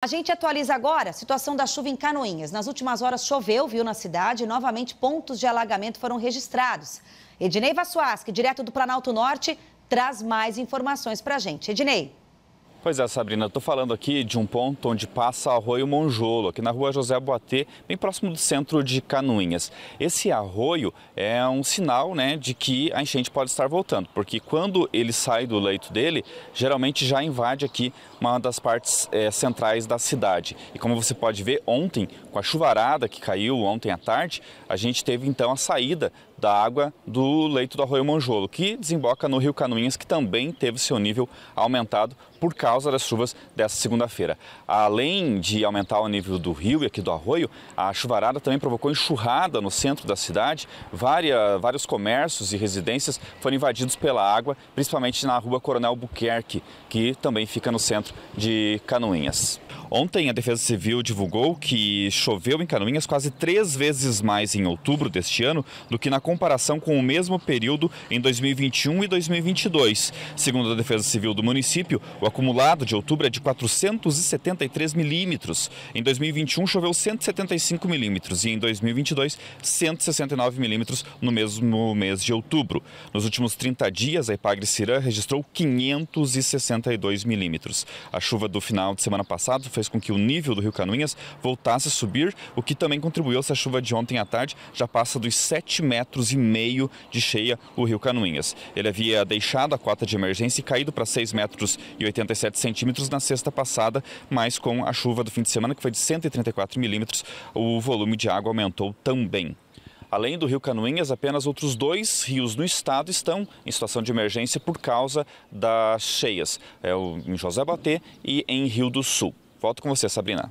A gente atualiza agora a situação da chuva em Canoinhas. Nas últimas horas choveu, viu, na cidade, e novamente pontos de alagamento foram registrados. Ednei Vassuasque, direto do Planalto Norte, traz mais informações para a gente. Ednei. Pois é, Sabrina, estou falando aqui de um ponto onde passa o arroio Monjolo, aqui na rua José Boatê, bem próximo do centro de Canoinhas. Esse arroio é um sinal né, de que a enchente pode estar voltando, porque quando ele sai do leito dele, geralmente já invade aqui uma das partes é, centrais da cidade. E como você pode ver, ontem, com a chuvarada que caiu ontem à tarde, a gente teve então a saída da água do leito do Arroio Monjolo, que desemboca no Rio Canoinhas, que também teve seu nível aumentado por causa das chuvas dessa segunda-feira. Além de aumentar o nível do rio e aqui do arroio, a chuvarada também provocou enxurrada no centro da cidade. Vária, vários comércios e residências foram invadidos pela água, principalmente na rua Coronel Buquerque, que também fica no centro de Canoinhas. Ontem, a Defesa Civil divulgou que choveu em Canoinhas quase três vezes mais em outubro deste ano do que na comparação com o mesmo período em 2021 e 2022. Segundo a Defesa Civil do município, o acumulado de outubro é de 473 milímetros. Em 2021, choveu 175 milímetros e em 2022, 169 milímetros no mesmo mês de outubro. Nos últimos 30 dias, a Ipagre Cirã registrou 562 milímetros. A chuva do final de semana passado foi fez com que o nível do Rio Canoinhas voltasse a subir, o que também contribuiu. Essa chuva de ontem à tarde já passa dos 7 metros e meio de cheia o Rio Canoinhas. Ele havia deixado a cota de emergência e caído para 6 metros e 87 centímetros na sexta passada, mas com a chuva do fim de semana, que foi de 134 milímetros, o volume de água aumentou também. Além do rio Canoinhas, apenas outros dois rios no estado estão em situação de emergência por causa das cheias, é, o em José Baté e em Rio do Sul. Volto com você, Sabrina.